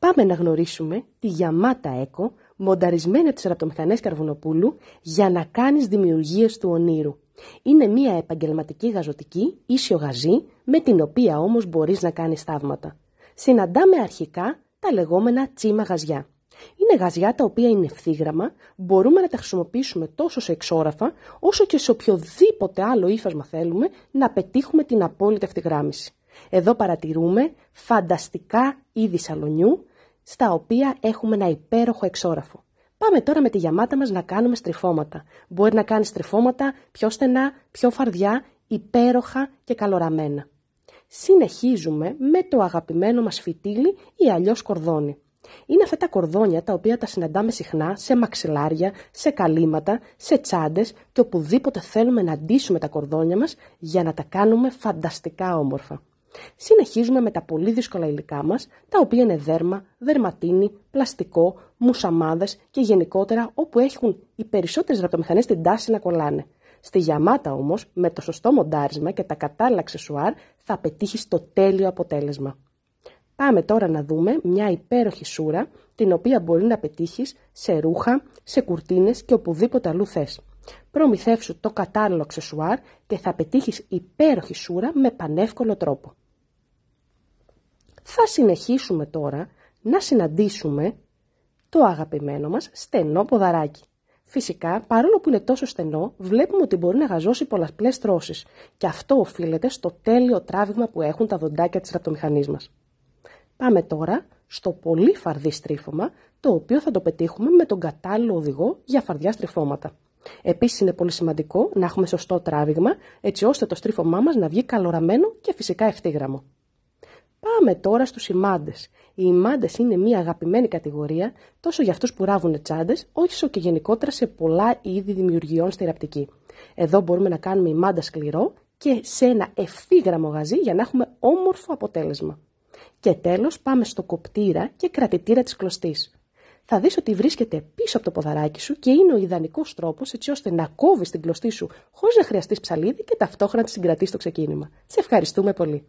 πάμε να γνωρίσουμε τη Γιαμάτα Έκο, μονταρισμένη από τις ραπτομηχανές Καρβουνοπούλου, για να κάνεις δημιουργίες του ονείρου. Είναι μια επαγγελματική γαζωτική, ίσιο γαζί, με την οποία όμως μπορείς να κάνεις θαύματα. Συναντάμε αρχικά τα λεγόμενα τσίμα γαζιά. Είναι γαζιά τα οποία είναι ευθύγραμμα, μπορούμε να τα χρησιμοποιήσουμε τόσο σε εξόραφα, όσο και σε οποιοδήποτε άλλο ύφασμα θέλουμε να πετύχουμε την απόλυτη ευθυγράμμιση. Εδώ παρατηρούμε φανταστικά είδη σαλονιού, στα οποία έχουμε ένα υπέροχο εξόραφο. Πάμε τώρα με τη γιαμάτα μας να κάνουμε στριφώματα. Μπορεί να κάνει στριφώματα πιο στενά, πιο φαρδιά, υπέροχα και καλοραμένα. Συνεχίζουμε με το αγαπημένο μας φυτίλι ή αλλιώς κορδόνι. Είναι αυτά τα κορδόνια τα οποία τα συναντάμε συχνά σε μαξιλάρια, σε καλύματα, σε τσάντες και οπουδήποτε θέλουμε να ντύσουμε τα κορδόνια μας για να τα κάνουμε φανταστικά όμορφα. Συνεχίζουμε με τα πολύ δύσκολα υλικά μας, τα οποία είναι δέρμα, δερματίνη, πλαστικό, μουσαμάδες και γενικότερα όπου έχουν οι περισσότερες ραπτομηχανές την τάση να κολλάνε. Στη γιαμάτα όμως με το σωστό μοντάρισμα και τα κατάλληλα αξεσουάρ, θα πετύχει το τέλειο αποτέλεσμα. Πάμε τώρα να δούμε μια υπέροχη σούρα, την οποία μπορεί να πετύχεις σε ρούχα, σε κουρτίνες και οπουδήποτε αλλού θες. Προμηθεύσου το κατάλληλο αξεσουάρ και θα πετύχεις υπέροχη σούρα με πανεύκολο τρόπο θα συνεχίσουμε τώρα να συναντήσουμε το αγαπημένο μας στενό ποδαράκι. Φυσικά, παρόλο που είναι τόσο στενό, βλέπουμε ότι μπορεί να γαζώσει πολλαπλές τρώσεις και αυτό οφείλεται στο τέλειο τράβηγμα που έχουν τα δοντάκια της ραπτομηχανής μας. Πάμε τώρα στο πολύ φαρδί στρίφωμα, το οποίο θα το πετύχουμε με τον κατάλληλο οδηγό για φαρδιά στριφώματα. Επίσης είναι πολύ σημαντικό να έχουμε σωστό τράβηγμα, έτσι ώστε το στρίφωμά μας να βγει καλοραμένο και φυσικά ευθύγραμμο. Πάμε τώρα στους ημάντες. Οι ημάντες είναι μια αγαπημένη κατηγορία τόσο για αυτούς που ράβουν τσάντες, όσο και γενικότερα σε πολλά είδη δημιουργιών στη ραπτική. Εδώ μπορούμε να κάνουμε ημάντα σκληρό και σε ένα ευθύγραμμο γαζί για να έχουμε όμορφο αποτέλεσμα. Και τέλος πάμε στο κοπτήρα και κρατητήρα της κλωστής. Θα δεις ότι βρίσκεται πίσω από το ποδαράκι σου και είναι ο ιδανικός τρόπος έτσι ώστε να κόβεις την κλωστή σου χωρίς να χρειαστείς ψαλίδι και ταυτόχρονα τη συγκρατεί στο ξεκίνημα. Σε ευχαριστούμε πολύ.